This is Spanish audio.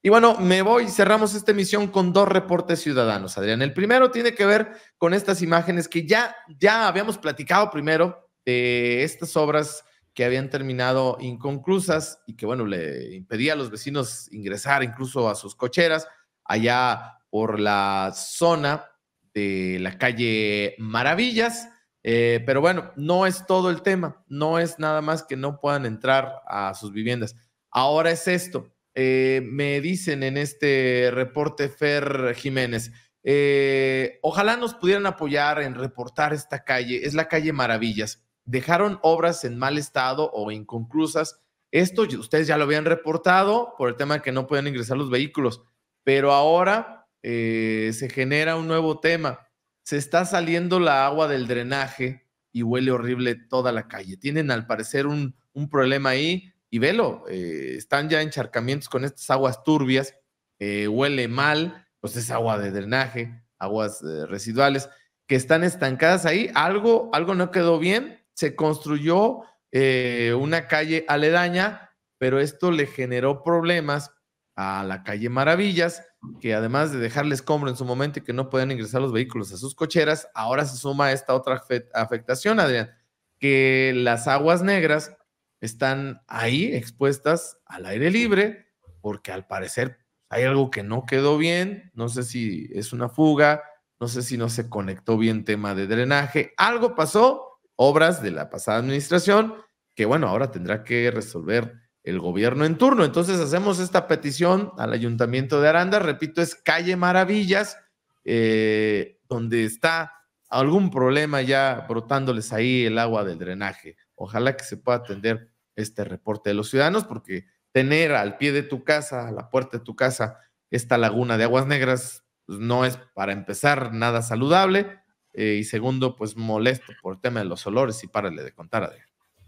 Y bueno, me voy, y cerramos esta emisión con dos reportes ciudadanos, Adrián. El primero tiene que ver con estas imágenes que ya, ya habíamos platicado primero de estas obras que habían terminado inconclusas y que, bueno, le impedía a los vecinos ingresar incluso a sus cocheras allá por la zona de la calle Maravillas. Eh, pero bueno, no es todo el tema, no es nada más que no puedan entrar a sus viviendas. Ahora es esto, eh, me dicen en este reporte Fer Jiménez, eh, ojalá nos pudieran apoyar en reportar esta calle, es la calle Maravillas. Dejaron obras en mal estado o inconclusas. Esto ustedes ya lo habían reportado por el tema de que no pueden ingresar los vehículos, pero ahora eh, se genera un nuevo tema. Se está saliendo la agua del drenaje y huele horrible toda la calle. Tienen al parecer un, un problema ahí y velo, eh, están ya encharcamientos con estas aguas turbias, eh, huele mal, pues es agua de drenaje, aguas eh, residuales, que están estancadas ahí. Algo, algo no quedó bien, se construyó una calle aledaña, pero esto le generó problemas a la calle Maravillas, que además de dejarles escombro en su momento y que no pueden ingresar los vehículos a sus cocheras, ahora se suma esta otra afectación, Adrián, que las aguas negras están ahí expuestas al aire libre, porque al parecer hay algo que no quedó bien, no sé si es una fuga, no sé si no se conectó bien tema de drenaje, algo pasó, obras de la pasada administración, que bueno, ahora tendrá que resolver el gobierno en turno. Entonces hacemos esta petición al ayuntamiento de Aranda, repito, es calle Maravillas, eh, donde está algún problema ya brotándoles ahí el agua del drenaje. Ojalá que se pueda atender este reporte de los ciudadanos, porque tener al pie de tu casa, a la puerta de tu casa, esta laguna de aguas negras pues, no es para empezar nada saludable eh, y segundo, pues molesto por el tema de los olores y párale de contar, Adrián.